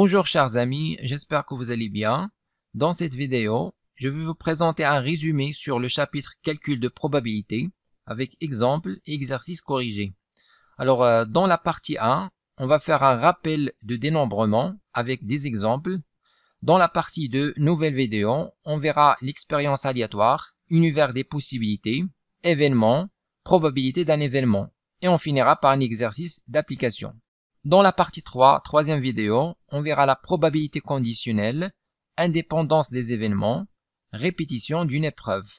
Bonjour chers amis, j'espère que vous allez bien. Dans cette vidéo, je vais vous présenter un résumé sur le chapitre calcul de probabilité avec exemple et exercice corrigé. Alors euh, dans la partie 1, on va faire un rappel de dénombrement avec des exemples. Dans la partie 2, nouvelle vidéo, on verra l'expérience aléatoire, univers des possibilités, événements, probabilité d'un événement. Et on finira par un exercice d'application. Dans la partie 3, troisième vidéo, on verra la probabilité conditionnelle, indépendance des événements, répétition d'une épreuve.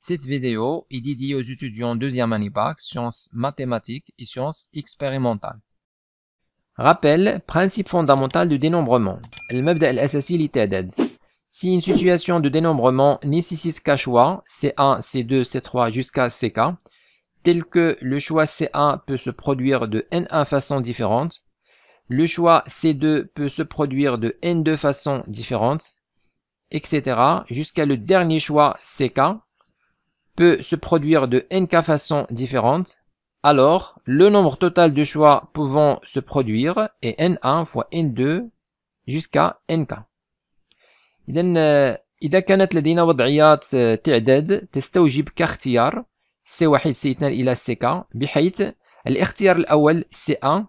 Cette vidéo est dédiée aux étudiants deuxième année bac, sciences mathématiques et sciences expérimentales. Rappel, principe fondamental du dénombrement. Si une situation de dénombrement nécessite qu'un choix, C1, C2, C3 jusqu'à CK, tel que le choix C1 peut se produire de n1 façon différente, le choix C2 peut se produire de N2 façons différentes, etc. jusqu'à le dernier choix CK peut se produire de NK façons différentes. Alors, le nombre total de choix pouvant se produire est N1 fois N2 jusqu'à NK. إذا إذا كانت لدينا وضعيات تعداد تستوجب كاختيار C1 c 2 إلى CK بحيث الاختيار الأول C1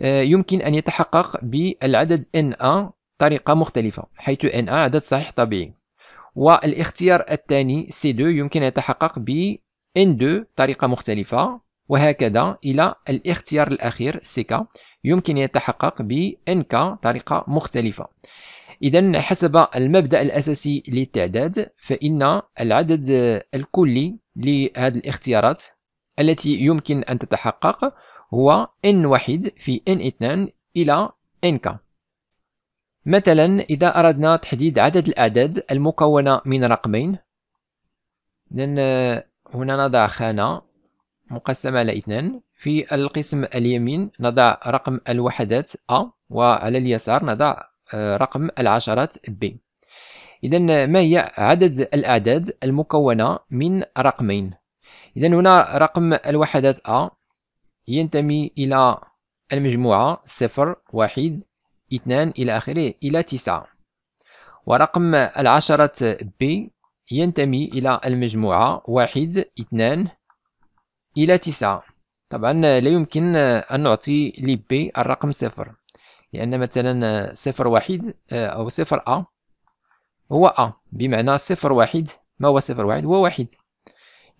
آه، يمكن أن يتحقق بالعدد NA طريقة مختلفة حيث NA عدد صحيح طبيعي والاختيار الثاني C2 يمكن أن يتحقق ب N2 طريقة مختلفة وهكذا إلى الاختيار الأخير CK يمكن أن يتحقق ب NK طريقة مختلفة إذا حسب المبدأ الأساسي للتعداد فإن العدد الكلي لهذه الاختيارات التي يمكن أن تتحقق هو n واحد في n اثنان إلى nk مثلا إذا أردنا تحديد عدد الأعداد المكونة من رقمين لأن هنا نضع خانة مقسمة على اثنان في القسم اليمين نضع رقم الوحدات A وعلى اليسار نضع آه، رقم العشرات B إذا ما هي عدد الأعداد المكونة من رقمين إذا هنا رقم الوحدات A ينتمي إلى المجموعة صفر واحد اثنان إلى آخره إلى تسعة ورقم العشرة ب ينتمي إلى المجموعة واحد اثنان إلى تسعة طبعا لا يمكن أن نعطي لبي الرقم صفر لأن مثلا صفر واحد آه، أو صفر أ هو أ بمعنى صفر واحد ما هو صفر واحد هو واحد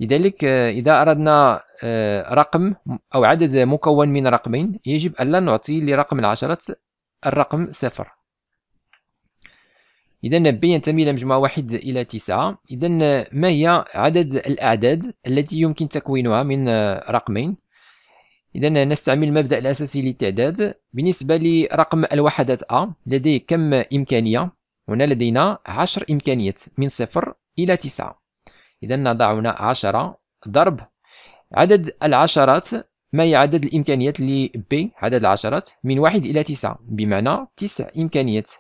لذلك آه، إذا أردنا آه، رقم أو عدد مكون من رقمين يجب ألا نعطي لرقم العشرة الرقم صفر إذا ب ينتمي إلى مجموعة واحد إلى تسعة إذا ما هي عدد الأعداد التي يمكن تكوينها من آه، رقمين إذا نستعمل المبدأ الأساسي للتعداد بالنسبة لرقم الوحدات أ لديه كم إمكانية هنا لدينا عشر إمكانيات من صفر إلى تسعة إذا نضع هنا عشرة ضرب عدد العشرات ما هي عدد الإمكانيات بي عدد العشرات من واحد إلى تسعة بمعنى تسع إمكانيات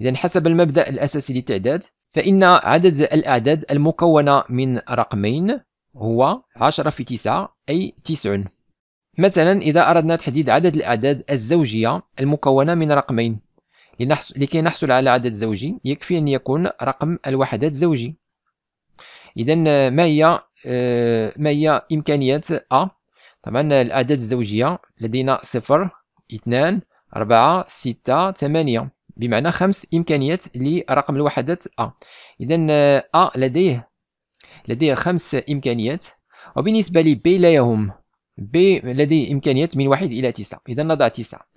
إذا حسب المبدأ الأساسي للتعداد فإن عدد الأعداد المكونة من رقمين هو 10 في 9 أي تسع مثلا إذا أردنا تحديد عدد الأعداد الزوجية المكونة من رقمين لنحص... لكي نحصل على عدد زوجي يكفي أن يكون رقم الوحدات زوجي إذا ما هي آه، ما هي إمكانيات أ طبعا الأعداد الزوجية لدينا صفر اثنان أربعة ستة ثمانية بمعنى خمس إمكانيات لرقم الوحدات أ إذا أ آه، لديه لديه خمس إمكانيات وبالنسبة لبي لا يهم بي لديه إمكانيات من واحد إلى تسعة إذا نضع تسعة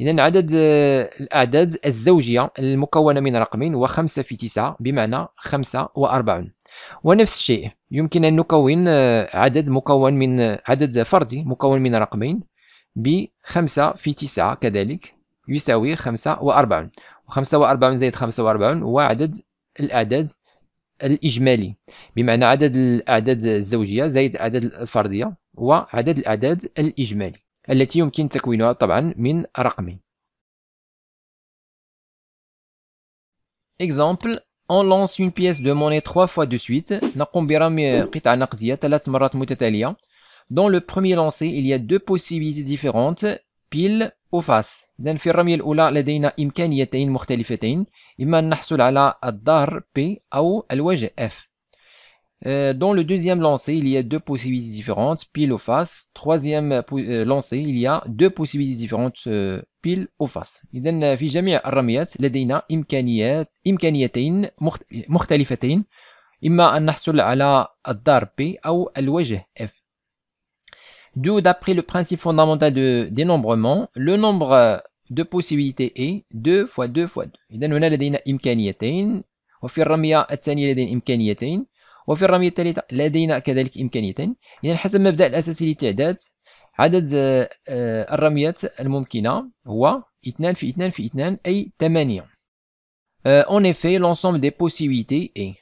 إذا عدد آه، الأعداد الزوجية المكونة من رقمين وخمسه في تسعة بمعنى خمسة وأربعون ونفس الشيء يمكن أن نكون آه، عدد مكون من آه، عدد فردي مكون من رقمين بخمسة في تسعة كذلك يساوي خمسة وأربعون وخمسة وأربعون زائد خمسة وأربعون هو عدد الأعداد الإجمالي بمعنى عدد الأعداد الزوجية زائد عدد الفردية وعدد الأعداد الإجمالي التي يمكن تكوينها طبعا من رقمين. Exemple on lance une pièce de monnaie trois fois de suite. Dans le premier lancé, il y a deux possibilités différentes, pile ou face. Dans le premier lancer, il y a deux possibilités différentes, pile ou face. Il y a deux possibilités différentes, pile ou face. Il y a deux possibilités différentes, pile ou face. Euh, dans le deuxième lancer, il y a deux possibilités différentes, pile ou face. Troisième euh, lancer, il y a deux possibilités différentes, euh, ou face. اذا في جميع الرميات لدينا امكانيات إمكانيتين مختلفتين اما ان نحصل على الدار بي او الوجه اف D'où, d'après le principe fondamental de dénombrement, le nombre de possibilités est 2 fois 2 fois 2. إذا هنا لدينا إمكانيتين وفي الرمية الثانية لدينا إمكانيتين وفي الرمية الثالثة لدينا كذلك إمكانيتين إذا حسب مبدأ الأساسي للتعداد عدد آه، آه، الرميات الممكنة هو 2 في 2 في 2 أي 8 آه، En effet, l'ensemble des possibilités est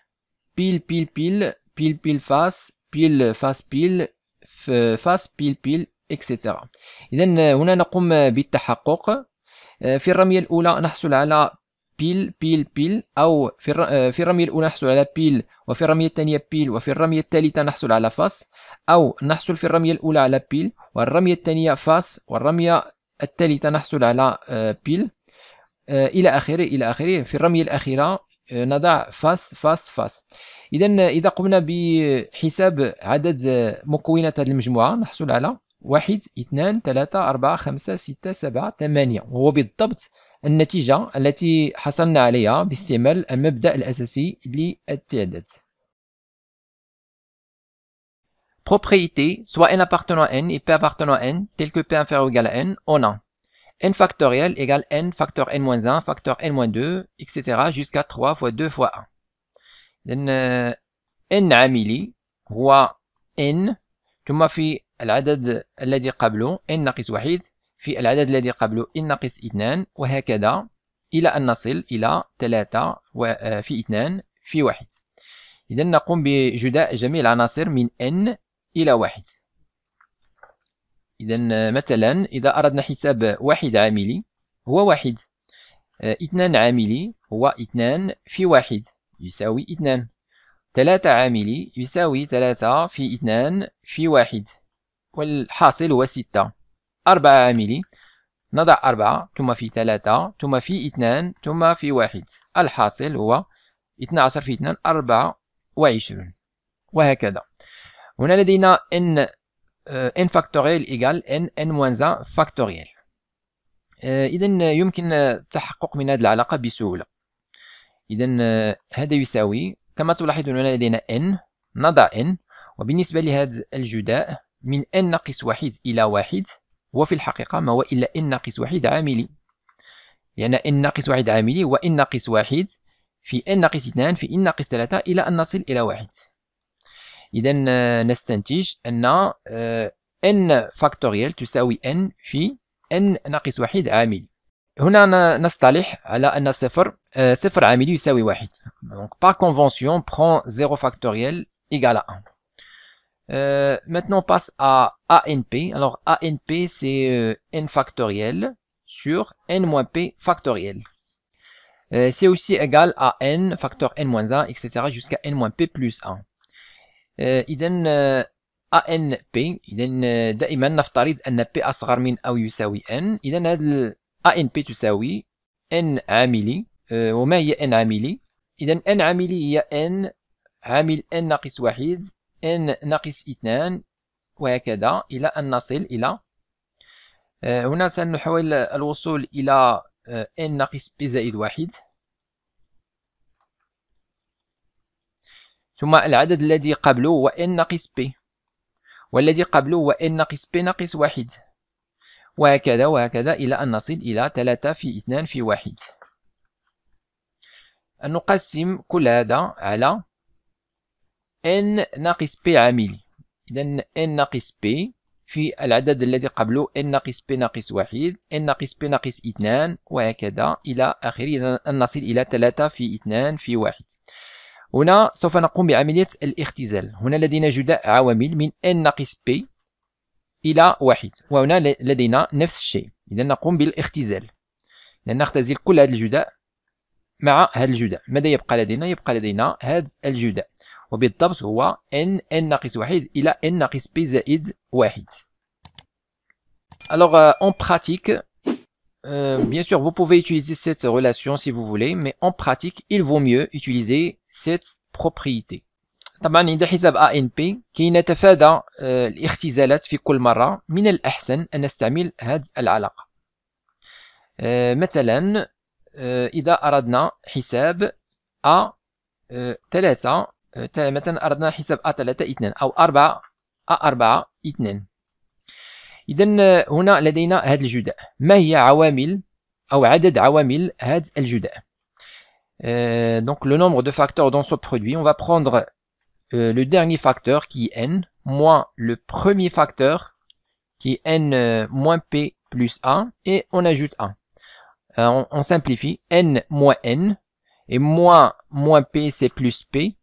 pile, pile, pile, pile, pile, face, pile, face, pile, face, pile, pile, etc. إذا هنا نقوم بالتحقق في الرمية الأولى نحصل على بيل بيل بيل أو في آه، في الرمية الأولى نحصل على بيل وفي الرمية الثانية بيل وفي الرمية الثالثة نحصل على فاس أو نحصل في الرمية الأولى على بيل والرمية الثانية فاس والرمية الثالثة نحصل على آه، بيل آه، إلى آخره إلى آخره في الرمية الأخيرة نضع فاس فاس فاس إذا إذا قمنا بحساب عدد مكونات هذه المجموعة نحصل على واحد اثنان ثلاثة أربعة خمسة ستة سبعة ثمانية وهو بالضبط النتيجة التي حصلنا عليها باستعمال المبدأ الأساسي للتعداد. Propriété, soit n appartenant à n et p appartenant à n, tel que p inférieur ou égal à n, on a n factoriel égale n facteur n-1, facteur n-2, etc. jusqu'à 3 fois 2 fois 1. Euh, n عاملي هو n ثم في العدد الذي قبله n 1 kiswahid. في العدد الذي قبله إن ناقص 2 وهكذا إلى أن نصل إلى 3 آه، في 2 في 1 إذا نقوم بجداء جميع العناصر من n إلى 1 إذا آه، مثلا إذا أردنا حساب واحد عاملي هو واحد آه، اثنان عاملي هو اثنان في واحد يساوي اثنان ثلاثة عاملي يساوي ثلاثة في اثنان في واحد والحاصل هو ستة أربعة عاملين نضع أربعة ثم في ثلاثة ثم في اثنان ثم في واحد الحاصل هو 12 في 2 وعشرون وهكذا هنا لدينا إن إن فاكتوريال إيكال إن إن موانزا فاكتوريال إذا يمكن التحقق من هذه العلاقة بسهولة إذا آه، هذا يساوي كما تلاحظون هنا لدينا إن نضع إن وبالنسبة لهذا الجداء من إن ناقص واحد إلى واحد وفي الحقيقة ما هو إلا إن ناقص واحد عاملي لأن يعني إن ناقص واحد عاملي هو إن ناقص واحد في إن ناقص اثنان في إن ناقص ثلاثة إلى أن نصل إلى واحد إذا آه، نستنتج أن آه، إن فاكتوريال تساوي إن في إن ناقص واحد عاملي هنا نصطلح على أن صفر آه، صفر عاملي يساوي واحد دونك با كونفونسيون بخون زيرو فاكتوريال إيكال أ 1 Euh, maintenant, on passe à ANP. Alors, ANP, c'est euh, N factoriel sur N moins P factoriel. Euh, c'est aussi égal à N facteur N moins 1, etc. jusqu'à N moins P plus 1. Euh, idem, euh, ANP, idem, euh, d'aïman, naftarid, NP asgar min au yusawi N. Idem, euh, ANP tu saoui, N amili, ou euh, ma y N amili. Idem, N amili, y a N, amil N 1 n ناقص 2 وهكذا إلى أن نصل إلى آه، هنا سنحاول الوصول إلى n آه، ناقص بي زائد واحد ثم العدد الذي قبله هو n ناقص بي والذي قبله هو n ناقص بي ناقص واحد وهكذا وهكذا إلى أن نصل إلى 3 في 2 في واحد نقسم كل هذا على n ناقص p عاملي إذا n ناقص p في العدد الذي قبله n ناقص p ناقص واحد n ناقص p ناقص اثنان وهكذا إلى آخره اذا أن نصل إلى ثلاثة في اثنان في واحد هنا سوف نقوم بعملية الاختزال هنا لدينا جداء عوامل من n ناقص p إلى واحد وهنا لدينا نفس الشيء إذا نقوم بالاختزال إذا نختزل كل هذا الجداء مع هذا الجداء ماذا يبقى لدينا؟ يبقى لدينا هذا الجداء وبالضبط هو n n ناقص واحد إلى n ناقص b زائد واحد. Alors euh, en pratique, euh, bien sûr vous pouvez utiliser cette relation si vous voulez, mais en pratique il vaut mieux utiliser cette propriété. طبعا عند حساب A N P كي نتفادى الاختزالات في كل مرة من الأحسن أن نستعمل هذه العلاقة مثلا إذا أردنا حساب A 3 مثلا أردنا حساب A3 2 ou 4 A4 2 إذا هنا لدينا هذا الجداء ما هي عوامل أو عدد عوامل هذا الجداء Euh, donc le nombre de facteurs dans ce produit, on va prendre euh, le dernier facteur qui est n, moins le premier facteur qui est n euh, moins p plus 1, et on ajoute 1. Euh, on, on, simplifie, n moins n, et moins moins p c'est plus p,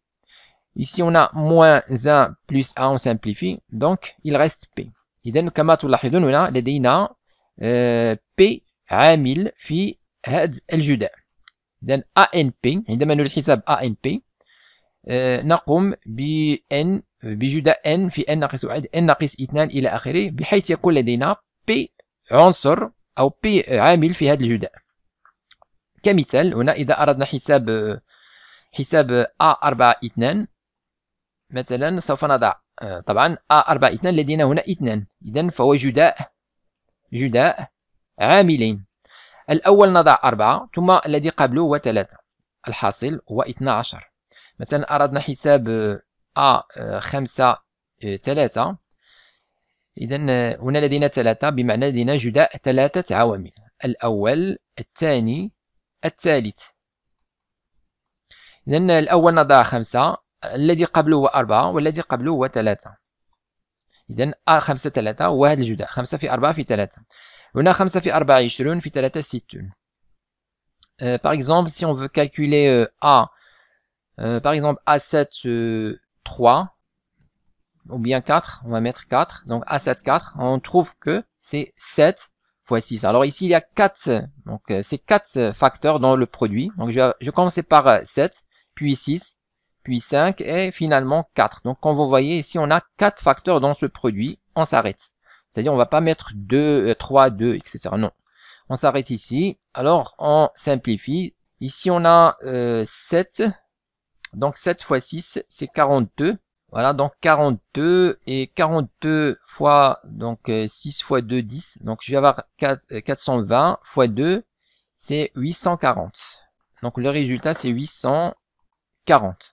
Ici, on a moins 1 plus A, on simplifie. Donc, il reste P. إذا كما تلاحظون هنا لدينا P عامل في هذا الجداء. إذا ANP عندما نريد حساب ANP نقوم بN بجداء N في N ناقص 1 euh, N ناقص 2 إلى آخره بحيث يكون لدينا P عنصر أو P عامل في هذا الجداء. كمثال هنا إذا أردنا حساب حساب A4 2 مثلا سوف نضع آه، طبعا أربعة اثنان لدينا هنا اثنان إذا فهو جداء جداء عاملين الأول نضع أربعة ثم الذي قبله هو ثلاثة الحاصل هو عشر مثلا أردنا حساب أ آه، خمسة آه، ثلاثة إذا هنا لدينا ثلاثة بمعنى لدينا جداء ثلاثة عوامل الأول الثاني الثالث إذا الأول نضع خمسة الذي قبله هو 4 والذي قبله هو 3 اذا 5 3 وهذا الجدع 5 x 4 x 3 هنا 5 x 4 x في euh، par exemple si on veut calculer euh، a euh، par exemple a7 3 ou bien 4 on va mettre 4 donc a7 4 on trouve que c'est 7 x 6 alors ici il y a 4 donc c'est 4 facteurs dans le produit donc je vais commencer par 7 puis 6 puis 5 et finalement 4. Donc comme vous voyez ici, on a 4 facteurs dans ce produit, on s'arrête. C'est-à-dire on va pas mettre 2, 3, 2, etc. Non. On s'arrête ici. Alors on simplifie. Ici on a 7. Euh, donc 7 fois 6, c'est 42. Voilà, donc 42 et 42 fois donc 6 euh, fois 2, 10. Donc je vais avoir 4, 420 euh, fois 2, c'est 840. Donc le résultat c'est 840.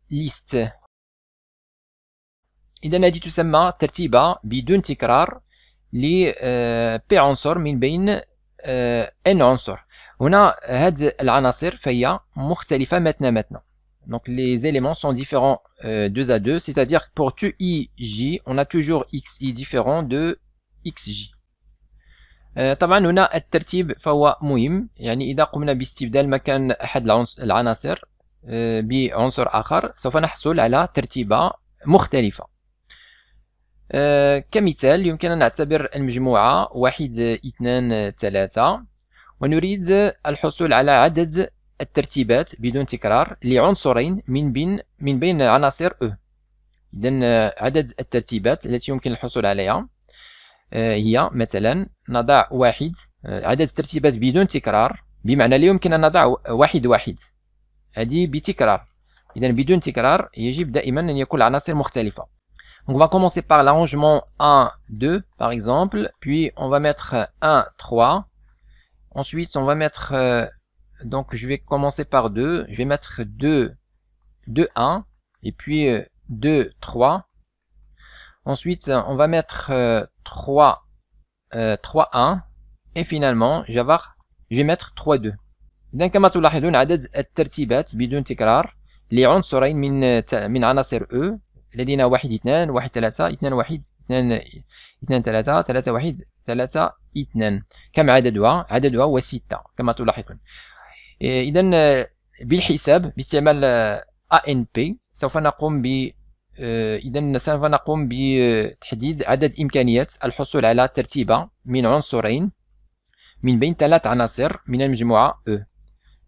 ليست إذا هذه تسمى ترتيبة بدون تكرار ل بي آه، عنصر من بين ان آه، عنصر هنا هاد العناصر فهي مختلفة متنا متنا Donc les éléments sont différents euh, deux à deux, c'est-à-dire pour TUIJ, on a toujours ديفيرون différent de جي euh, طبعا هنا الترتيب فهو مهم يعني إذا قمنا باستبدال مكان أحد العناصر آه، بعنصر آخر سوف نحصل على ترتيبة مختلفة آه، كمثال يمكن أن نعتبر المجموعة واحد اثنان ثلاثة ونريد الحصول على عدد الترتيبات بدون تكرار لعنصرين من بين من بين عناصر او e. إذا عدد الترتيبات التي يمكن الحصول عليها آه، هي مثلا نضع واحد عدد الترتيبات بدون تكرار بمعنى لا يمكن أن نضع واحد واحد هذه Donc on va commencer par l'arrangement 1, 2 par exemple, puis on va mettre 1, 3. Ensuite on va mettre, euh, donc je vais commencer par 2, je vais mettre 2, 2, 1, et puis 2, euh, 3. Ensuite on va mettre 3, 3, 1, et finalement je je vais mettre 3, 2. إذا كما تلاحظون عدد الترتيبات بدون تكرار لعنصرين من من عناصر e، أو لدينا واحد اثنان واحد ثلاثة اثنان واحد اثنان اثنان ثلاثة ثلاثة واحد ثلاثة اثنان كم عددها؟ عددها هو ستة كما تلاحظون إيه، إذا بالحساب باستعمال ANP سوف نقوم ب آه، إذا سوف نقوم بتحديد آه، عدد إمكانيات الحصول على ترتيبة من عنصرين من بين ثلاث عناصر من المجموعة E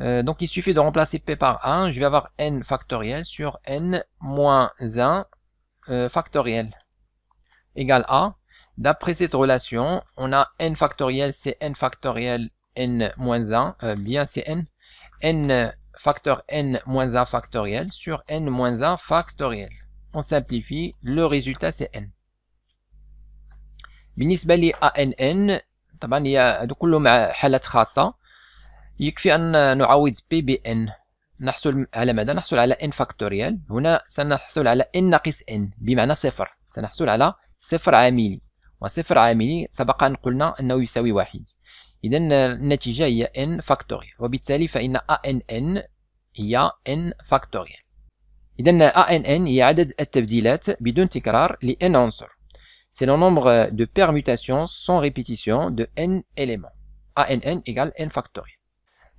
Euh, donc il suffit de remplacer P par 1, je vais avoir n factoriel sur n moins 1 euh, factoriel égale à. D'après cette relation, on a n factoriel, c'est n factoriel n moins 1, euh, bien c'est n, n facteur n moins 1 factoriel sur n moins 1 factoriel. On simplifie, le résultat c'est n. بالنسبة لي ANN طبعا هي هذو كلهم حالة خاصة يكفي أن نعوض بي بي إن نحصل على ماذا؟ نحصل على إن فاكتوريال هنا سنحصل على إن ناقص إن بمعنى صفر سنحصل على صفر عاملي وصفر عاملي سبق أن قلنا أنه يساوي واحد إذا النتيجة هي إن فاكتوريال وبالتالي فإن إن هي إن فاكتوريال إذا إن هي عدد التبديلات بدون تكرار ل n عنصر C'est le nombre de permutations sans répétition de n éléments. ان égale n factoriel.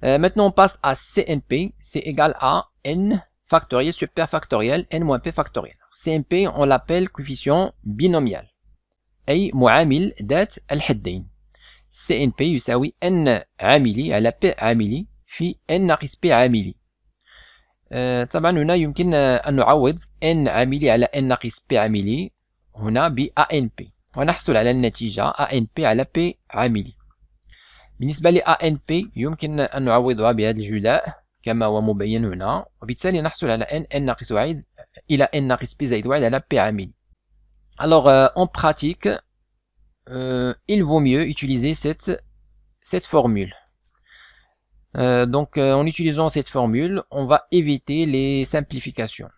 Euh, maintenant, on passe à CNP. C'est égal à N factoriel factoriel N moins P factoriel. CNP, on l'appelle coefficient binomial. أي معامل ذات الحدين. CNP يساوي N عاملي على P عاملي في N P عاملي. طبعا هنا يمكن نعوض N عاملي على euh, euh, N P عاملي هنا ب ونحصل على النتيجة P عاملي. N N N P P Alors euh, en pratique, euh, il vaut mieux utiliser cette, cette formule. Euh, donc euh, en utilisant cette formule, on va éviter les simplifications.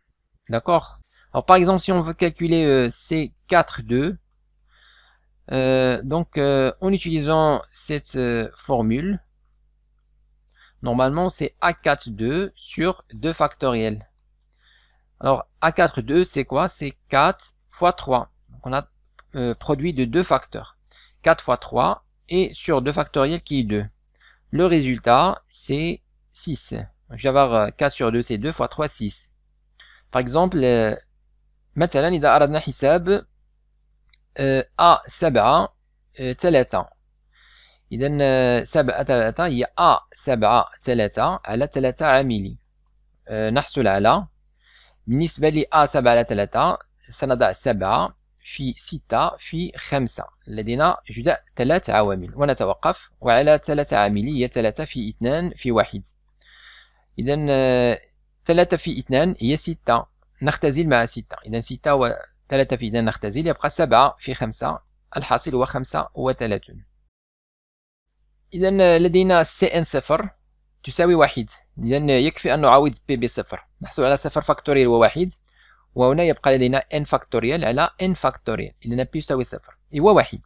D'accord Alors par exemple, si on veut calculer euh, C4,2, euh, donc, euh, en utilisant cette euh, formule, normalement, c'est A4,2 sur 2 factoriel. Alors, A4,2, c'est quoi C'est 4 fois 3. Donc, on a produit de deux facteurs. 4 fois 3 et sur 2 factoriel qui est 2. Le résultat, c'est 6. Donc, je vais avoir 4 sur 2, c'est 2 fois 3, 6. Par exemple, مثلا أ آه، آه، سبعة ثلاثة آه، إذا سبعة ثلاثة هي أ سبعة ثلاثة على ثلاثة عاملي نحصل على بالنسبة ل أ سبعة على ثلاثة سنضع سبعة في ستة في خمسة لدينا جداء ثلاثة عوامل ونتوقف وعلى ثلاثة عاملي هي ثلاثة في اثنان في واحد إذا ثلاثة في اثنان هي ستة نختزل مع ستة إذا ستة و ثلاثة في اثنين نختزل يبقى سبعة في خمسة الحاصل هو خمسة وثلاثون إذا لدينا سي إن صفر تساوي واحد إذا يكفي أن نعوض بي بصفر نحصل على صفر فاكتوريال وواحد وهنا يبقى لدينا ان فاكتوريال على ان فاكتوريال إذا بي يساوي صفر هو واحد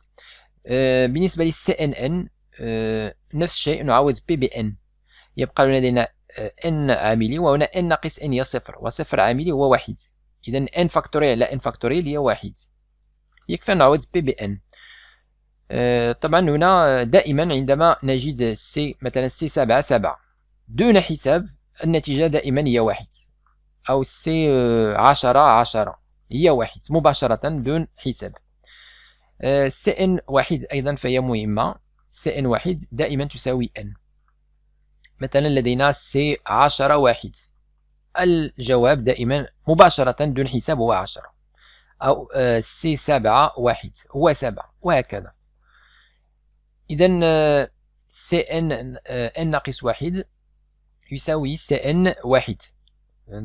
أه بالنسبة للسي إن إن أه نفس الشيء نعوض بي بإن يبقى لدينا أه ان عاملي وهنا ان ناقص ان هي صفر وصفر عاملي هو واحد اذا ان فاكتوريال لا ان فاكتوريال هي واحد يكفي نعود بي بي ان آه، طبعا هنا دائما عندما نجد سي مثلا سي سبعة سبعة دون حساب النتيجة دائما هي واحد أو سي آه، عشرة عشرة هي واحد مباشرة دون حساب سي آه، ان واحد أيضا فهي مهمة سي ان واحد دائما تساوي ان مثلا لدينا سي عشرة واحد الجواب دائما مباشرة دون حساب هو عشرة أو آه، سي سبعة واحد هو سبعة وهكذا إذا آه، سي ان آه، ان ناقص واحد يساوي سي ان واحد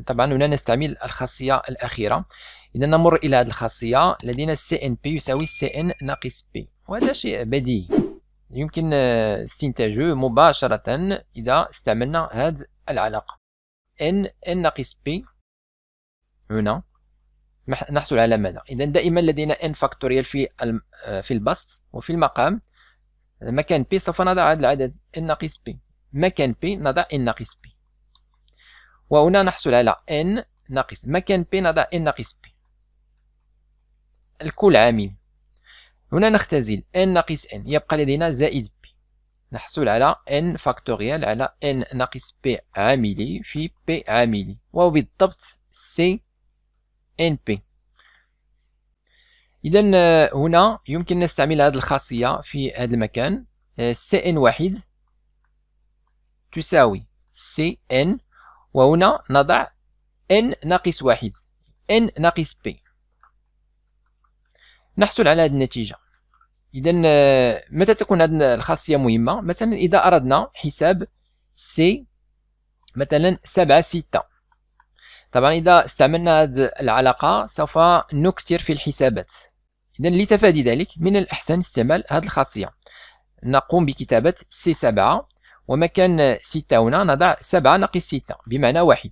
طبعا هنا نستعمل الخاصية الأخيرة إذا نمر إلى هذه الخاصية لدينا سي ان بي يساوي سي ان ناقص بي وهذا شيء بديهي يمكن استنتاجه مباشرة إذا استعملنا هذه العلاقة n n ناقص بي هنا نحصل على ماذا اذا دائما لدينا n فاكتوريال في آه، في البسط وفي المقام مكان p سوف نضع هذا العدد n ناقص بي مكان p نضع n ناقص بي وهنا نحصل على n ناقص مكان p نضع n ناقص بي الكل عامل هنا نختزل n ناقص n يبقى لدينا زائد نحصل على n فاكتوريال على n ناقص p عاملي في p عاملي وبالضبط c p إذا آه، هنا يمكن نستعمل هذه الخاصية في هذا المكان آه، n واحد تساوي cn وهنا نضع n ناقص واحد n ناقص p نحصل على هذه النتيجة اذا آه، متى تكون هذه الخاصيه مهمه مثلا اذا اردنا حساب سي مثلا 7 6 طبعا اذا استعملنا هذه العلاقه سوف نكثر في الحسابات اذا لتفادي ذلك من الاحسن استعمال هذه الخاصيه نقوم بكتابه سي 7 ومكان 6 هنا نضع 7 ناقص 6 بمعنى واحد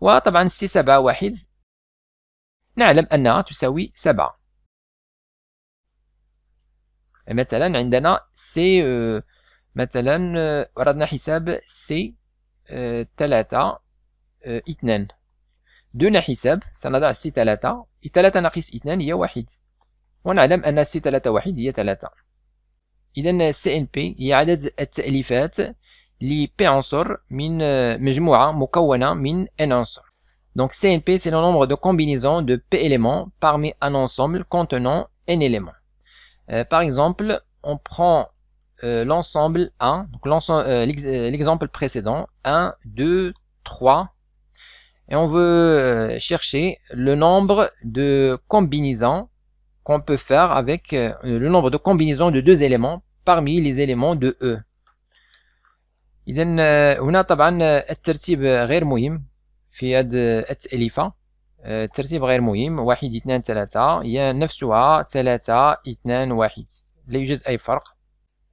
وطبعا سي 7 واحد نعلم انها تساوي 7 exemple, مثلا عندنا C مثلا وردنا حساب C 3 2 دون حساب سنضع C 3 3 ناقص 2 هي 1 On a ونعلم que C 3 1 هي 3 إذن CNP هي عدد التأليفات p عنصر من un ensemble من N عنصر Donc CNP c'est le nombre de combinaisons de P éléments parmi un ensemble contenant N éléments. Euh, par exemple, on prend euh, l'ensemble 1, donc euh, l'exemple précédent, 1, 2, 3, et on veut chercher le nombre de combinaisons qu'on peut faire avec le nombre de combinaisons de deux éléments parmi les éléments de E. il هنا طبعا الترتيب غير مهم آه، الترتيب غير مهم واحد اثنان ثلاثة هي نفسها ثلاثة اثنان واحد لا يوجد أي فرق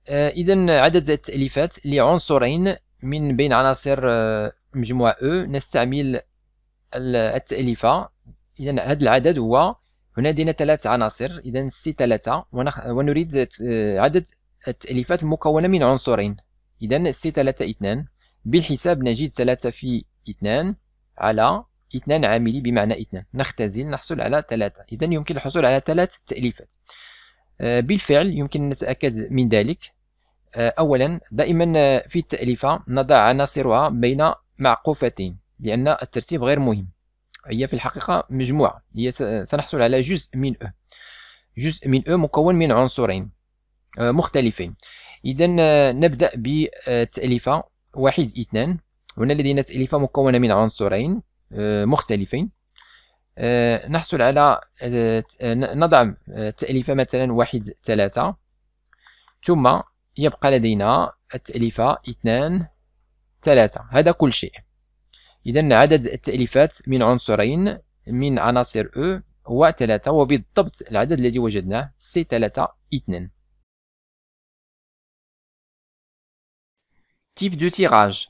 آه، إذا عدد التأليفات لعنصرين من بين عناصر آه، مجموعة أو e، نستعمل التأليفة إذا هذا العدد هو هنا لدينا ثلاث عناصر إذا سي ثلاثة ونريد عدد التأليفات المكونة من عنصرين إذا سي ثلاثة اثنان بالحساب نجد ثلاثة في اثنان على اثنان عاملي بمعنى اثنان نختزل نحصل على ثلاثة إذا يمكن الحصول على ثلاث تأليفات آه، بالفعل يمكن نتأكد من ذلك آه، أولا دائما آه، في التأليفة نضع عناصرها بين معقوفتين لأن الترتيب غير مهم هي في الحقيقة مجموعة هي سنحصل على جزء من أ جزء من أ مكون من عنصرين مختلفين إذا نبدأ بالتأليفة واحد اثنان هنا لدينا تأليفة مكونة من عنصرين آه، مختلفين آه، نحصل على آه، نضع التأليفة مثلا واحد ثلاثة ثم يبقى لدينا التأليفة اثنان ثلاثة هذا كل شيء إذا عدد التأليفات من عنصرين من عناصر أو e هو ثلاثة وبالضبط العدد الذي وجدناه سي ثلاثة اثنان تيب دو تيراج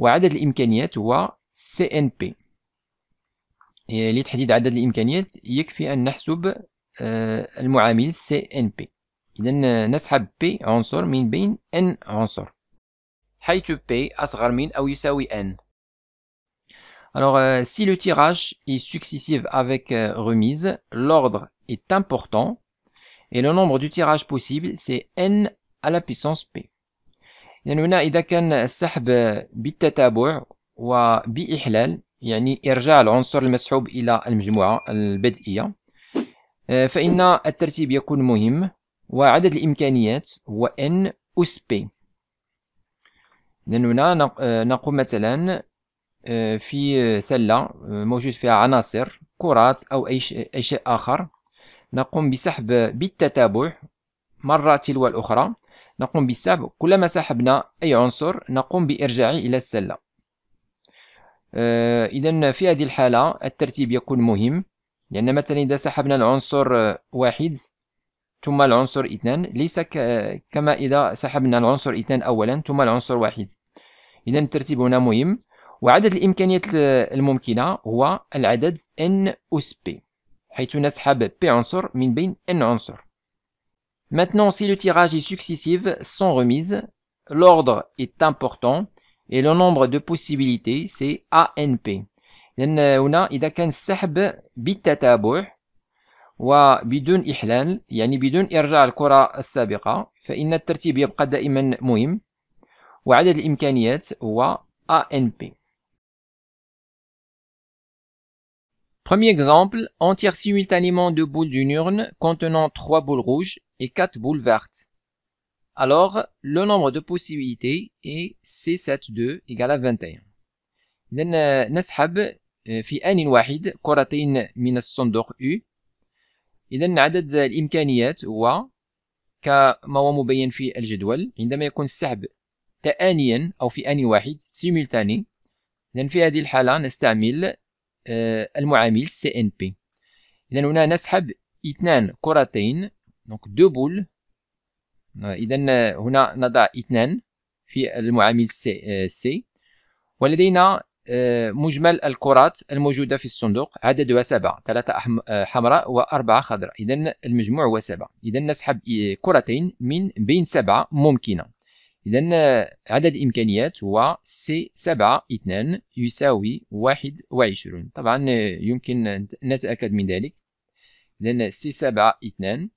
وعدد الإمكانيات هو CNP لتحديد عدد الإمكانيات يكفي أن نحسب المعامل CNP إذا نسحب P عنصر من بين N عنصر حيث P أصغر من أو يساوي N Alors, euh, si le tirage est successif avec euh, remise, l'ordre est important et le nombre du tirage possible, c'est n à la puissance p. يعني هنا إذا كان السحب بالتتابع وبإحلال يعني إرجاع العنصر المسحوب إلى المجموعة البدئية آه، فإن الترتيب يكون مهم وعدد الإمكانيات هو n أس P لأن هنا آه، نقوم مثلا آه، في سلة موجود فيها عناصر كرات أو أي شيء آخر نقوم بسحب بالتتابع مرة تلو الأخرى نقوم بالسحب كلما سحبنا أي عنصر نقوم بإرجاعه إلى السلة آه، إذا في هذه الحالة الترتيب يكون مهم لأن مثلا إذا سحبنا العنصر واحد ثم العنصر اثنان ليس كما إذا سحبنا العنصر اثنان أولا ثم العنصر واحد إذا الترتيب هنا مهم وعدد الإمكانيات الممكنة هو العدد n أس p حيث نسحب p عنصر من بين n عنصر Maintenant, si le tirage est successif, sans remise, l'ordre est important et le nombre de possibilités, c'est ANP. لأن هنا إذا كان السحب بالتتابع وبدون إحلال يعني بدون إرجاع الكرة السابقة فإن الترتيب يبقى دائما مهم وعدد الإمكانيات هو ANP. Premier exemple, on tire simultanément deux boules d'une urne contenant trois boules rouges et 4 boules vertes. Alors, le nombre de possibilités est C72 égale à 21. إذا uh, نسحب uh, في آن واحد كرتين من الصندوق U. إذا عدد الإمكانيات هو كما هو مبين في الجدول عندما يكون السحب تآنيا أو في آن واحد سيمولتاني إذن في هذه الحالة نستعمل uh, المعامل CNP إذن هنا نسحب اثنان كرتين دونك دو بول اذا هنا نضع اثنان في المعامل سي سي euh, ولدينا euh, مجمل الكرات الموجودة في الصندوق عددها سبعة ثلاثة آه، حمراء وأربعة خضراء إذا المجموع هو سبعة إذا نسحب آه، كرتين من بين سبعة ممكنة إذا آه، عدد الإمكانيات هو سي سبعة اثنان يساوي واحد وعشرون طبعا يمكن نتأكد من ذلك إذا سي سبعة اثنان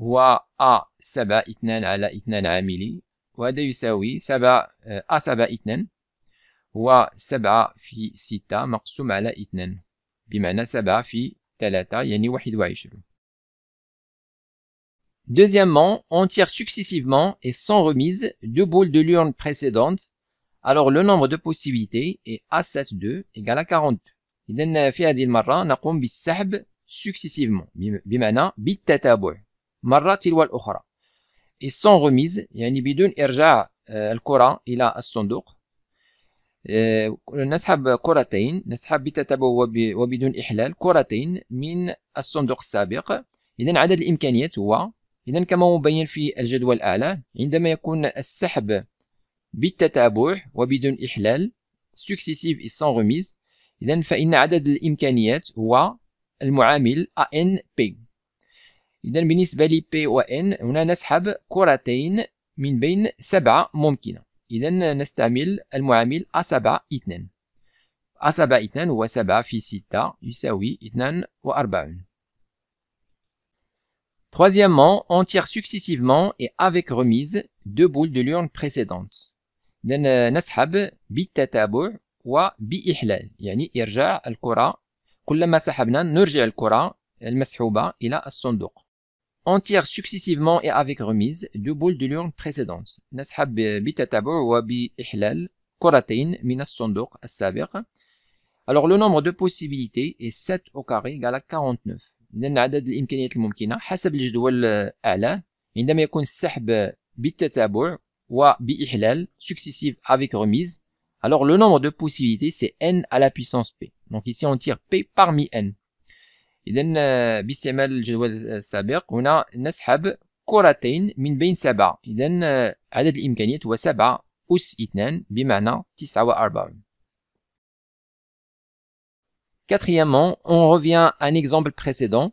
هو A 7 2 على 2 عاملي وهذا يساوي 7 A 7 2 هو 7 في 6 مقسوم على 2 بمعنى 7 في 3 يعني 21 Deuxièmement, on tire successivement et sans remise deux boules de l'urne précédente. Alors le nombre de possibilités est A72 7 égale à 40. Et donc, nous allons successivement. Bimana, bit مرة تلو الأخرى السون غميز يعني بدون إرجاع آه، الكرة إلى الصندوق آه، نسحب كرتين نسحب بتتابع وبدون إحلال كرتين من الصندوق السابق إذا عدد الإمكانيات هو إذا كما مبين في الجدول الأعلى عندما يكون السحب بالتتابع وبدون إحلال successive إسان غميز إذن إذا فإن عدد الإمكانيات هو المعامل ANP بالنسبة لي بي هنا نسحب كرتين من بين سبعة ممكنة نستعمل المعامل Asaba 7 2 هو 7 في 6 يساوي Troisièmement, on tire successivement et avec remise deux boules de l'urne précédente. نسحب بالتتابع يعني كلما سحبنا نرجع الصندوق on tire successivement et avec remise deux boules de l'urne précédente. نسحب بتتابع وبإحلال كرتين من الصندوق السابق. Alors le nombre de possibilités est 7 au carré égale à 49. إذا عدد الإمكانيات الممكنة حسب الجدول أعلى عندما يكون السحب بالتتابع وبإحلال successive avec remise. Alors le nombre de possibilités c'est n à la puissance p. Donc ici on tire p parmi n. إذا آه، باستعمال الجدول السابق هنا نسحب كرتين من بين سبعة إذا آه، عدد الإمكانيات هو سبعة أس اثنان بمعنى تسعة وأربعون Quatrièmement, on revient à un exemple précédent.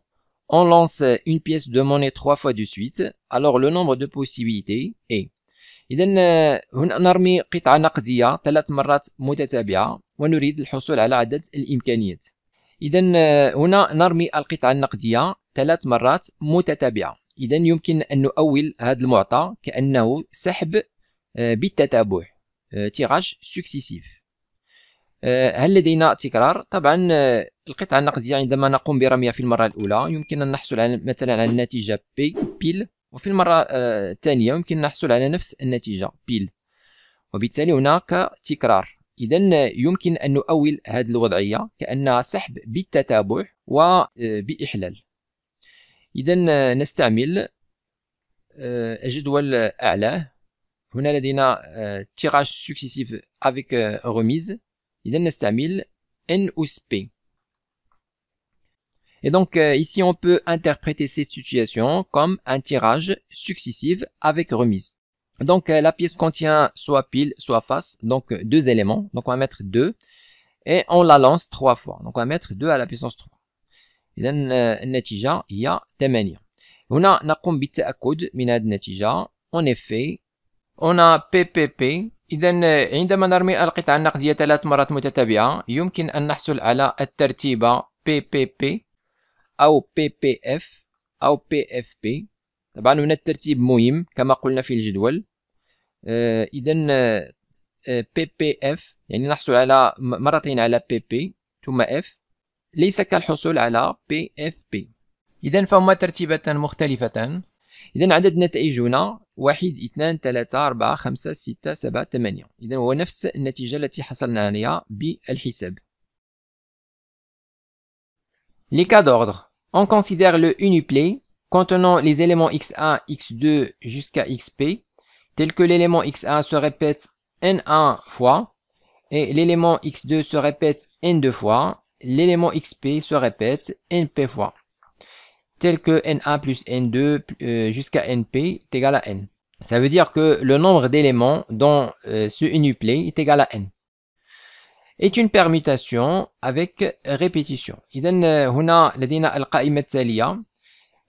On lance une pièce de monnaie trois fois de suite. Alors le nombre de possibilités est إذا آه، هنا نرمي قطعة نقدية ثلاث مرات متتابعة ونريد الحصول على عدد الإمكانيات إذا آه، هنا نرمي القطعة النقدية ثلاث مرات متتابعة إذا يمكن أن نؤول هذا المعطى كأنه سحب آه، بالتتابع آه، تيراج سكسيسيف هل لدينا تكرار؟ طبعا القطعة النقدية عندما نقوم برميها في المرة الأولى يمكن أن نحصل على مثلا على النتيجة بيل وفي المرة الثانية يمكن أن نحصل على نفس النتيجة بيل وبالتالي هناك تكرار إذا يمكن أن نؤول هذه الوضعية كأنها سحب بالتتابع وبإحلال إذا نستعمل الجدول أعلاه هنا لدينا تيراج سكسيسيف avec remise إذا نستعمل N ou P Et donc ici on peut interpréter cette situation comme un tirage successif avec remise. Donc, euh, la pièce contient soit pile, soit face, donc euh, deux éléments. Donc, on va mettre 2 et on la lance trois fois. Donc, on va mettre 2 à la puissance 3. إذا النتيجة هي 8 هنا نقوم بالتأكد من هذه النتيجة en effet on a PPP إذا عندما نرمي القطعة النقدية ثلاث مرات متتابعة يمكن أن نحصل على الترتيبة PPP أو PPF أو PFP طبعا هنا الترتيب مهم كما قلنا في الجدول اذا بي بي اف يعني نحصل على مرتين على بي بي ثم اف ليس كالحصول على بي اف بي اذا فهما ترتيبة مختلفة اذا عدد نتائجنا واحد اثنان ثلاثة أربعة خمسة ستة سبعة ثمانية اذا هو نفس النتيجة التي حصلنا عليها بالحساب Les cas d'ordre. On considère le uniplay contenant les éléments x1, x2 jusqu'à xp tel que l'élément x1 se répète n1 fois, et l'élément x2 se répète n2 fois, l'élément xp se répète np fois, tel que n1 plus n2 euh, jusqu'à np est égal à n. Ça veut dire que le nombre d'éléments dans euh, ce unuplet est égal à n. est une permutation avec répétition. Euh,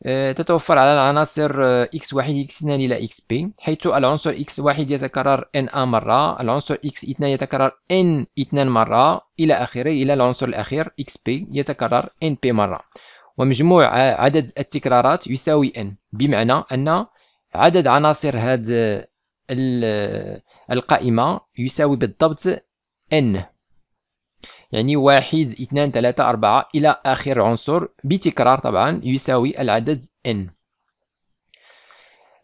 آه، تتوفر على العناصر آه، x واحد x اثنان إلى xp حيث العنصر x واحد يتكرر n مرة العنصر x اثنان يتكرر n اثنان مرة إلى آخره إلى العنصر الأخير xp يتكرر n b مرة ومجموع آه، عدد التكرارات يساوي n بمعنى أن عدد عناصر هذه القائمة يساوي بالضبط n n.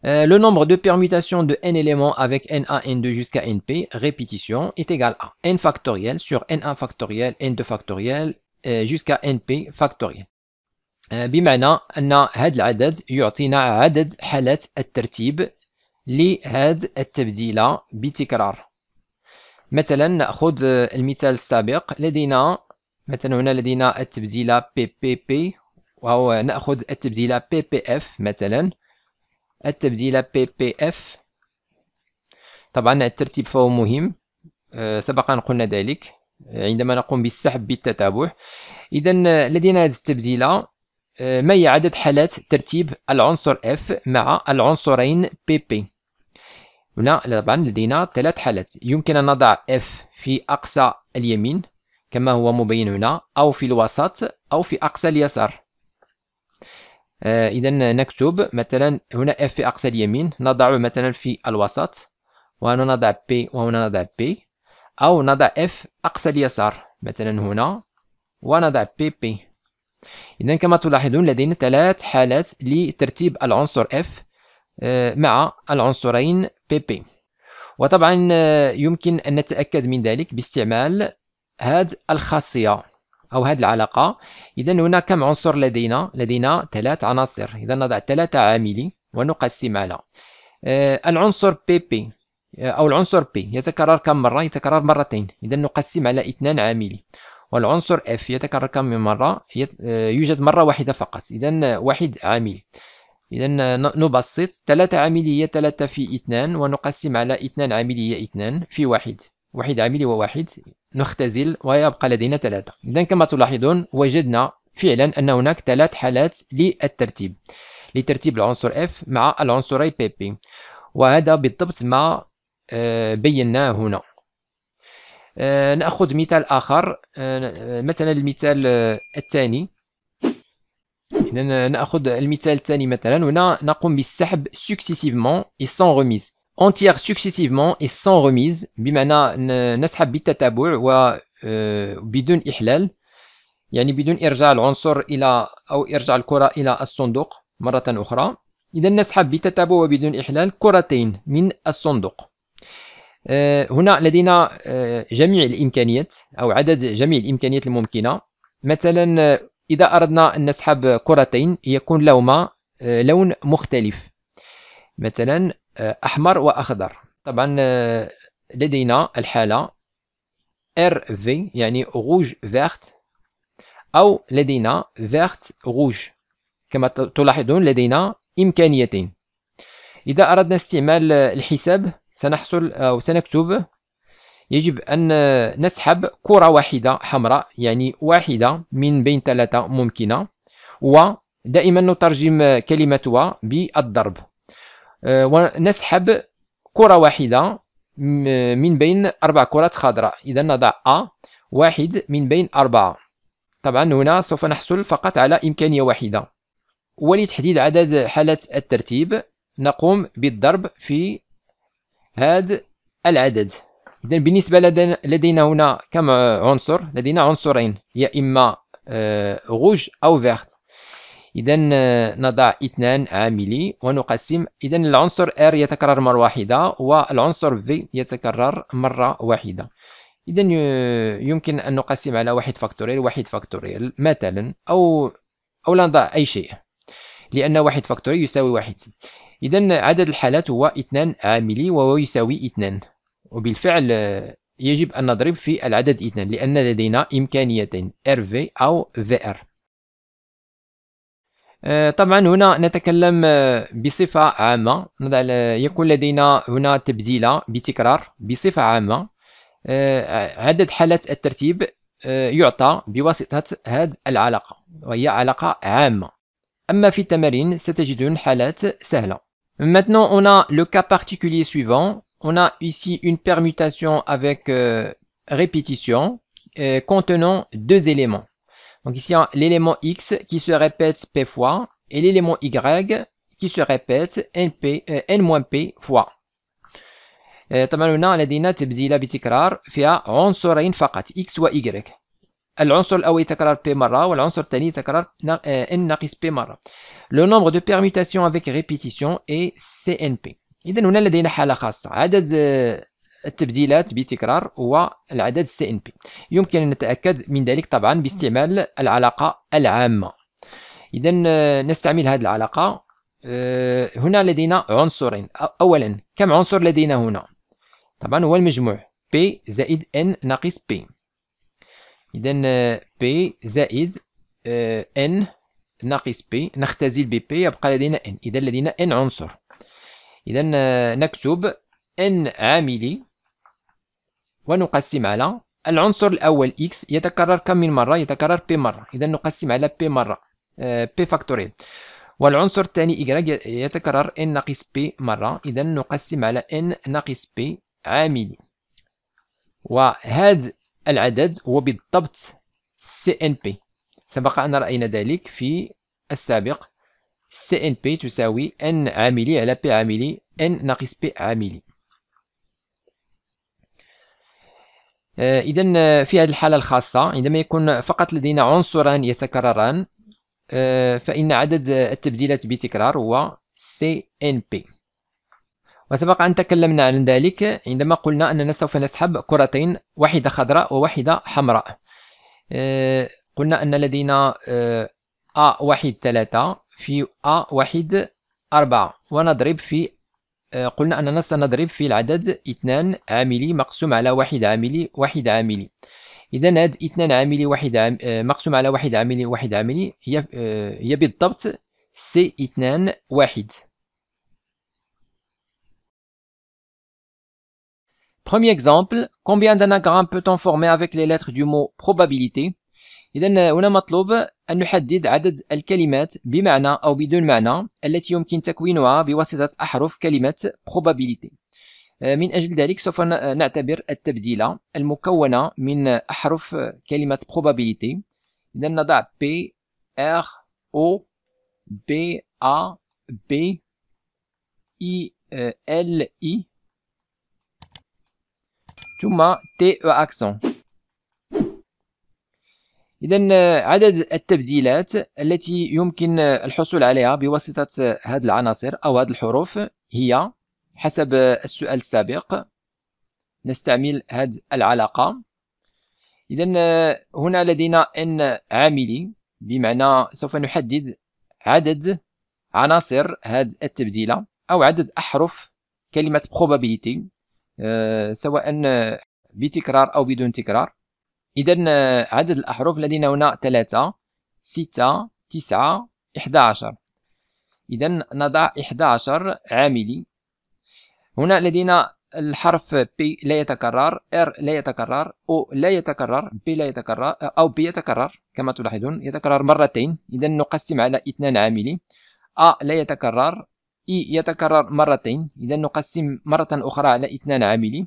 Euh, le nombre de permutations de n éléments avec n a, n2 jusqu'à np, répétition, est égal à n factoriel sur n1 factoriel, euh, n2 factoriel, jusqu'à np factoriel. بمعنى أن هذا العدد يعطينا عدد حالات الترتيب لهذا بتكرار. مثلا ناخذ آه، المثال السابق لدينا مثلا هنا لدينا التبديله بي بي بي وهو ناخذ التبديله بي بي اف مثلا التبديله بي بي اف طبعا الترتيب فهو مهم آه، سبقا قلنا ذلك آه، عندما نقوم بالسحب بالتتابع اذا لدينا هذه التبديله ما هي عدد حالات ترتيب العنصر F مع العنصرين PP هنا طبعا لدينا ثلاث حالات يمكن أن نضع اف في أقصى اليمين كما هو مبين هنا أو في الوسط أو في أقصى اليسار آه إذا نكتب مثلا هنا اف في أقصى اليمين نضعه مثلا في الوسط وهنا نضع بي وهنا نضع بي أو نضع اف أقصى اليسار مثلا هنا ونضع بي بي إذا كما تلاحظون لدينا ثلاث حالات لترتيب العنصر اف آه، مع العنصرين بيبي وطبعا آه، يمكن أن نتأكد من ذلك باستعمال هذه الخاصية أو هذه العلاقة إذا هنا كم عنصر لدينا؟ لدينا ثلاث عناصر إذا نضع ثلاثة عاملين ونقسم على آه، العنصر بيبي آه، أو العنصر بي يتكرر كم مرة؟ يتكرر مرتين إذا نقسم على اثنان عاملين والعنصر اف يتكرر كم من مرة؟ يوجد مرة واحدة فقط إذا واحد عامل إذا نبسط ثلاثة عملية ثلاثة في اثنان ونقسم على اثنان عملية اثنان في واحد واحد عملي وواحد نختزل ويبقى لدينا ثلاثة إذا كما تلاحظون وجدنا فعلا أن هناك ثلاث حالات للترتيب لترتيب العنصر F مع العنصري PP وهذا بالضبط ما آه، بيناه هنا آه، نأخذ مثال آخر آه، مثلا المثال الثاني ناخذ المثال الثاني مثلا هنا نقوم بالسحب سكسيسيفمون اي سون remise اونتيير سكسيسيفمون اي سون remise بمعنى نسحب بالتتابع و آه، بدون احلال يعني بدون ارجاع العنصر الى او ارجاع الكره الى الصندوق مره اخرى اذا نسحب بالتتابع وبدون احلال كرتين من الصندوق آه، هنا لدينا آه، جميع الامكانيات او عدد جميع الامكانيات الممكنه مثلا إذا أردنا أن نسحب كرتين يكون لهما آه، لون مختلف مثلا آه، أحمر وأخضر طبعا آه، لدينا الحالة RV يعني غوج فيغت أو لدينا فيغت غوج كما تلاحظون لدينا إمكانيتين إذا أردنا استعمال الحساب سنحصل أو سنكتب يجب أن نسحب كرة واحدة حمراء يعني واحدة من بين ثلاثة ممكنة ودائما نترجم كلمتها بالضرب آه، ونسحب كرة واحدة من بين أربع كرات خضراء إذا نضع أ واحد من بين أربعة طبعا هنا سوف نحصل فقط على إمكانية واحدة ولتحديد عدد حالات الترتيب نقوم بالضرب في هذا العدد إذا بالنسبة لدينا, لدينا هنا كم آه، عنصر؟ لدينا عنصرين يا إما آه، غوج أو فيرت إذا آه، نضع اثنان عاملي ونقسم إذا العنصر R يتكرر مرة واحدة والعنصر V يتكرر مرة واحدة إذا يمكن أن نقسم على واحد فاكتوريال واحد فاكتوريال مثلا أو أو لا نضع أي شيء لأن واحد فاكتوريال يساوي واحد إذا عدد الحالات هو اثنان عاملي وهو يساوي اثنان وبالفعل آه، يجب أن نضرب في العدد اثنان لأن لدينا إمكانيتين RV أو VR آه، طبعا هنا نتكلم آه، بصفة عامة يكون لدينا هنا تبديلة بتكرار بصفة عامة عدد حالات الترتيب يعطى بواسطة هذه العلاقة وهي علاقة عامة أما في التمارين ستجدون حالات سهلة Maintenant, on a le cas particulier suivant on a ici une permutation avec euh, répétition euh, contenant deux éléments. Donc ici, l'élément x qui se répète p fois et l'élément y qui se répète np, n-p fois. x y p n p euh, Le nombre de permutations avec répétition est CNP. اذا هنا لدينا حاله خاصه عدد آه، التبديلات بتكرار هو العدد سي ان بي يمكن ان نتاكد من ذلك طبعا باستعمال العلاقه العامه اذا آه، نستعمل هذه العلاقه آه، هنا لدينا عنصرين اولا كم عنصر لدينا هنا طبعا هو المجموع P زائد N ناقص P اذا P زائد N ناقص P نختزل ب P يبقى لدينا N اذا لدينا N عنصر إذا نكتب إن عاملي ونقسم على العنصر الأول X يتكرر كم من مرة؟ يتكرر P مرة إذا نقسم على P مرة آه، P فاكتوريال والعنصر الثاني Y يتكرر N ناقص P مرة إذا نقسم على N ناقص P عاملي وهذا العدد هو بالضبط CNP سبق أن رأينا ذلك في السابق سي ان بي تساوي ان عاملي على بي عاملي ان ناقص بي عاملي آه، إذا آه، في هذه الحالة الخاصة عندما يكون فقط لدينا عنصران يتكرران آه، فإن عدد التبديلات بتكرار هو CNP وسبق أن تكلمنا عن ذلك عندما قلنا أننا سوف نسحب كرتين واحدة خضراء وواحدة حمراء قلنا أن لدينا A1 3 في أ واحد أربعة ونضرب في آه، قلنا أننا سنضرب في العدد اثنان عاملي مقسوم على واحد عاملي واحد عاملي إذا هاد اثنان عاملي واحد عام آه، مقسوم على واحد عاملي واحد عاملي هي آه، هي بالضبط سي اثنان واحد Premier exemple, combien d'anagrammes peut-on former avec les lettres du mot probabilité إذا هنا مطلوب أن نحدد عدد الكلمات بمعنى أو بدون معنى التي يمكن تكوينها بواسطة أحرف كلمة probability آه، من أجل ذلك سوف آه، نعتبر التبديلة المكونة من أحرف كلمة probability إذا نضع P R O B A B I e, آه، L I e. ثم T accent إذا آه، عدد التبديلات التي يمكن آه، الحصول عليها بواسطة آه، هذه العناصر أو هذه الحروف هي حسب السؤال السابق نستعمل هذه العلاقة إذا هنا لدينا ان عاملي بمعنى سوف نحدد عدد عناصر هذه التبديلة أو عدد أحرف كلمة probability سواء بتكرار أو بدون تكرار إذا آه، عدد الأحرف الذين هنا ثلاثة ستة تسعة إحدى عشر إذا نضع إحدى عشر عاملي هنا لدينا الحرف بي لا يتكرر R لا يتكرر O لا يتكرر B لا يتكرر آه، أو B يتكرر كما تلاحظون يتكرر مرتين إذا نقسم على اثنان عاملي A لا يتكرر E يتكرر مرتين إذا نقسم مرة أخرى على اثنان عاملي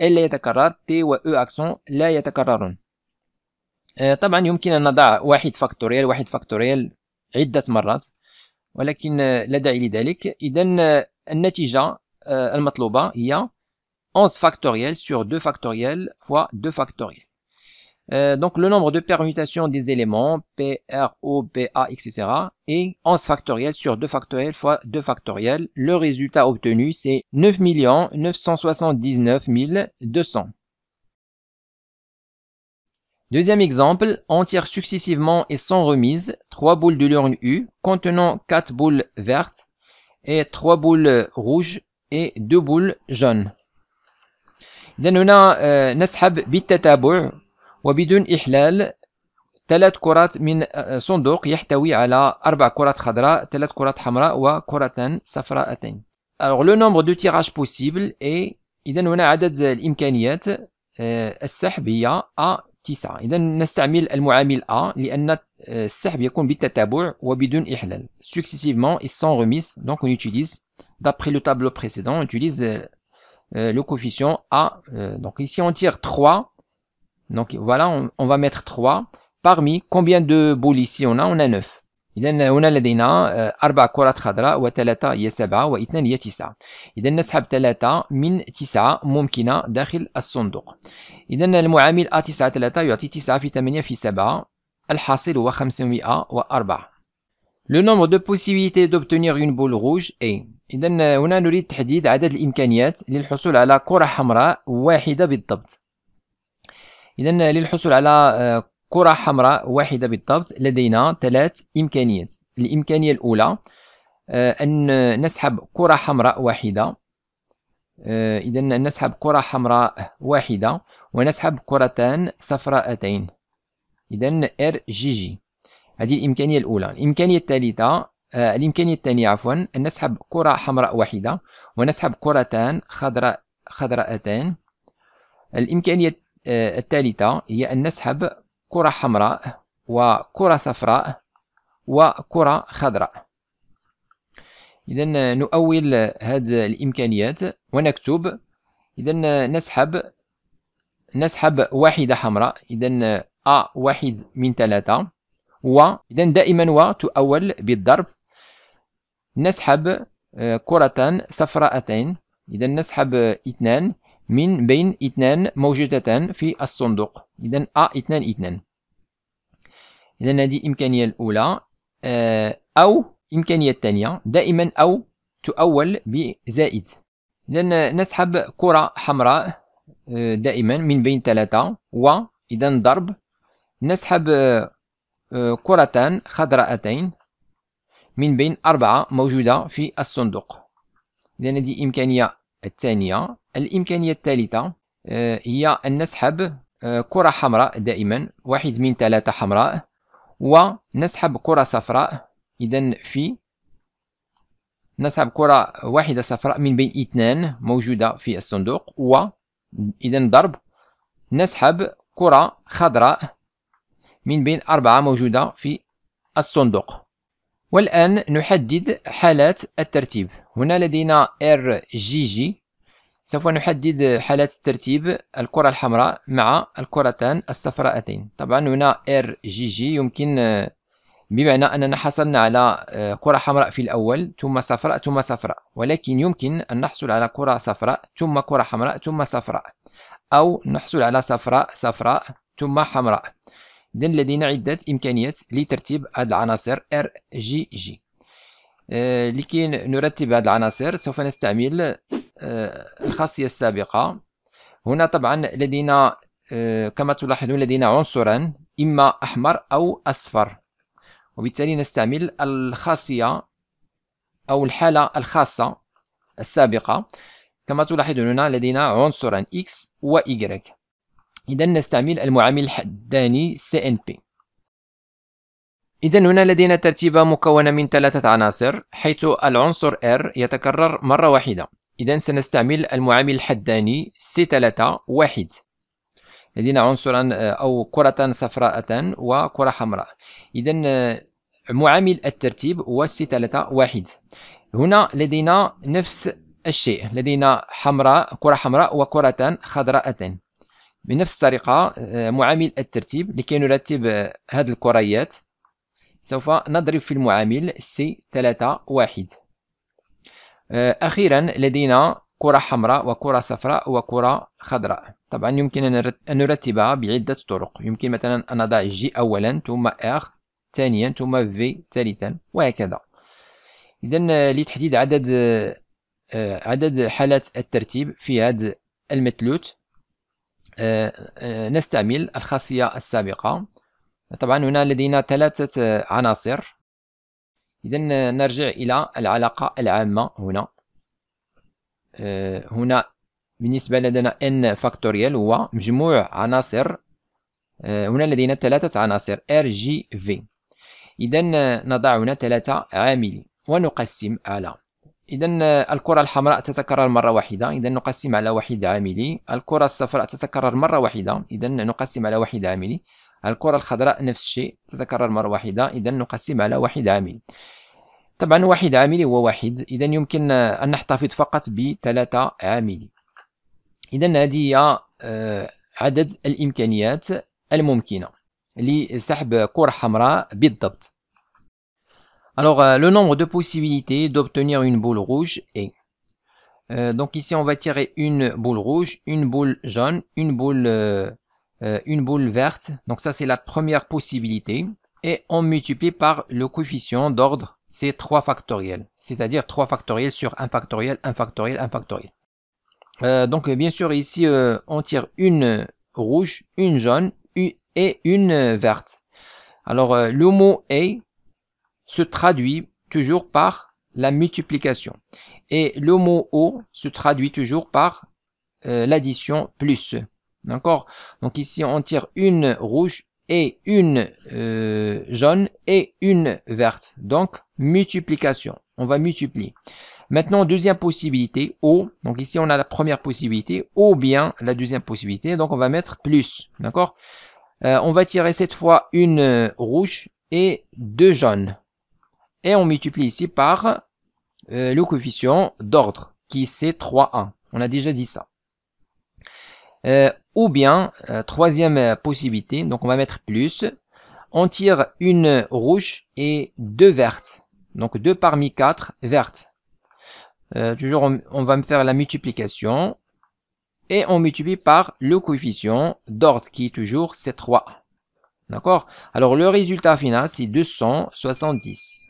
L لا يتكرر T و E أكسون لا يتكررون طبعا يمكن أن نضع واحد فاكتوريال واحد فاكتوريال عدة مرات ولكن لا داعي لذلك إذا النتيجة المطلوبة هي 11 فاكتوريال sur 2 فاكتوريال fois 2 فاكتوريال euh, donc le nombre de permutations des éléments P, R, O, P, A, etc. est 11 factoriel sur 2 factoriel fois 2 factoriel. Le résultat obtenu c'est 9 979 200. Deuxième exemple, on tire successivement et sans remise trois boules de l'urne U contenant quatre boules vertes et trois boules rouges et deux boules jaunes. إذن هنا نسحب بالتتابع وبدون إحلال ثلاث كرات من صندوق يحتوي على أربع كرات خضراء ثلاث كرات حمراء وكرتان صفراءتين Alors le nombre de tirages possible est إذن هنا عدد الإمكانيات السحب هي A تسعة إذا نستعمل المعامل A لأن السحب يكون بالتتابع وبدون إحلال successivement et sans remise donc on utilise d'après le tableau précédent on utilise euh, euh, le coefficient A euh, donc ici on tire 3 donc voilà on, on va mettre 3 parmi combien de boules ici on a on a 9 إذا هنا لدينا أربع كرات خضراء وثلاثة هي سبعة واثنان هي تسعة إذا نسحب ثلاثة من تسعة ممكنة داخل الصندوق إذا المعامل a تلاتة يعطي 9 في 8 في 7 الحاصل هو 504 Le nombre de possibilités d'obtenir une boule rouge est إذا هنا نريد تحديد عدد الإمكانيات للحصول على كرة حمراء واحدة بالضبط إذا للحصول على آه، كرة حمراء واحدة بالضبط لدينا ثلاث إمكانيات الإمكانية الأولى آه، أن نسحب كرة حمراء واحدة آه، إذا نسحب كرة حمراء واحدة ونسحب كرتان صفراءتين إذا ار جي جي هذه الإمكانية الأولى الإمكانية الثالثة آه الإمكانية الثانية عفوا أن نسحب كرة حمراء واحدة ونسحب كرتان خضراء خضراءتين الإمكانية آه الثالثة هي أن نسحب كرة حمراء وكرة صفراء وكرة خضراء إذا نؤول هذه الإمكانيات ونكتب إذا نسحب نسحب واحدة حمراء إذا أ واحد من ثلاثة و إذا دائما و تؤول بالضرب نسحب آه، كرة صفراءتين إذا نسحب اثنان من بين اثنان موجودتان في الصندوق إذا أ اثنان اثنان إذا هذه الإمكانية الأولى آه، أو الإمكانية الثانية دائما أو تؤول بزائد إذا نسحب كرة حمراء آه، دائما من بين ثلاثة و إذا ضرب نسحب آه، آه، كرتان خضراءتين من بين أربعة موجودة في الصندوق إذا هذه الإمكانية الثانية الإمكانية الثالثة هي أن نسحب كرة حمراء دائما واحد من ثلاثة حمراء ونسحب كرة صفراء إذا في نسحب كرة واحدة صفراء من بين اثنان موجودة في الصندوق و إذا ضرب نسحب كرة خضراء من بين أربعة موجودة في الصندوق والآن نحدد حالات الترتيب هنا لدينا ار جي جي سوف نحدد حالات الترتيب الكرة الحمراء مع الكرتان الصفراءتين طبعا هنا ار جي جي يمكن بمعنى أننا حصلنا على آه، كرة حمراء في الأول ثم صفراء ثم صفراء ولكن يمكن أن نحصل على كرة صفراء ثم كرة حمراء ثم صفراء أو نحصل على صفراء صفراء ثم حمراء إذن لدينا عدة إمكانيات لترتيب هذه العناصر RGG آه، لكي نرتب هذه العناصر سوف نستعمل آه، الخاصية السابقة هنا طبعا لدينا كما تلاحظون لدينا عنصرا إما أحمر أو أصفر وبالتالي نستعمل الخاصية أو الحالة الخاصة السابقة كما تلاحظون هنا لدينا عنصران X و Y إذا نستعمل المعامل الحداني CNP إذا هنا لدينا ترتيبة مكونة من ثلاثة عناصر حيث العنصر R يتكرر مرة واحدة إذا سنستعمل المعامل الحداني C3 واحد لدينا عنصرا آه، أو كرة صفراء وكرة حمراء إذا آه، معامل الترتيب هو سي 3 واحد هنا لدينا نفس الشيء لدينا حمراء كرة حمراء وكرة خضراء بنفس الطريقة آه، معامل الترتيب لكي نرتب هذه الكريات سوف نضرب في المعامل سي 3 واحد أخيرا لدينا كرة حمراء وكرة صفراء وكرة خضراء طبعا يمكن أن نرتبها بعدة طرق يمكن مثلا أن نضع جي أولا ثم آخ ثانيا ثم في ثالثا وهكذا إذا لتحديد عدد آه، عدد حالات الترتيب في هذا المثلوث آه، آه، نستعمل الخاصية السابقة طبعا هنا لدينا ثلاثة عناصر إذا نرجع إلى العلاقة العامة هنا هنا بالنسبة لدينا n فاكتوريال هو مجموع عناصر آه، هنا لدينا ثلاثة عناصر R, G, V إذا آه، نضع هنا ثلاثة عاملين ونقسم على إذا آه، الكرة الحمراء تتكرر مرة واحدة إذا نقسم على واحد عاملي الكرة الصفراء تتكرر مرة واحدة إذا نقسم على واحد عاملي الكرة الخضراء نفس الشيء تتكرر مرة واحدة إذا نقسم على واحد عاملي طبعا واحد عاملي هو واحد إذا يمكن أن نحتفظ فقط بثلاثة عاملي Alors, euh, le nombre de possibilités d'obtenir une boule rouge est. Euh, donc ici, on va tirer une boule rouge, une boule jaune, une boule, euh, une boule verte. Donc ça, c'est la première possibilité. Et on multiplie par le coefficient d'ordre, c'est 3 factoriel. C'est-à-dire 3 factoriel sur 1 factoriel, 1 factoriel, 1 factoriel. Euh, donc euh, bien sûr ici euh, on tire une rouge, une jaune et une verte. Alors le mot et se traduit toujours par la multiplication et le mot o se traduit toujours par l'addition plus. D'accord Donc ici on tire une rouge et une jaune et une verte. Donc multiplication. On va multiplier. Maintenant, deuxième possibilité, O. donc ici on a la première possibilité, ou bien la deuxième possibilité, donc on va mettre plus, d'accord euh, On va tirer cette fois une euh, rouge et deux jaunes. Et on multiplie ici par euh, le coefficient d'ordre, qui c'est 3A. On a déjà dit ça. ou bien, troisième possibilité, donc on va mettre plus, on tire une rouge et deux vertes. Donc deux parmi quatre vertes. Euh, toujours on, va me faire la multiplication et on multiplie par le coefficient d'ordre qui est toujours C3. D'accord Alors le résultat final c'est 270.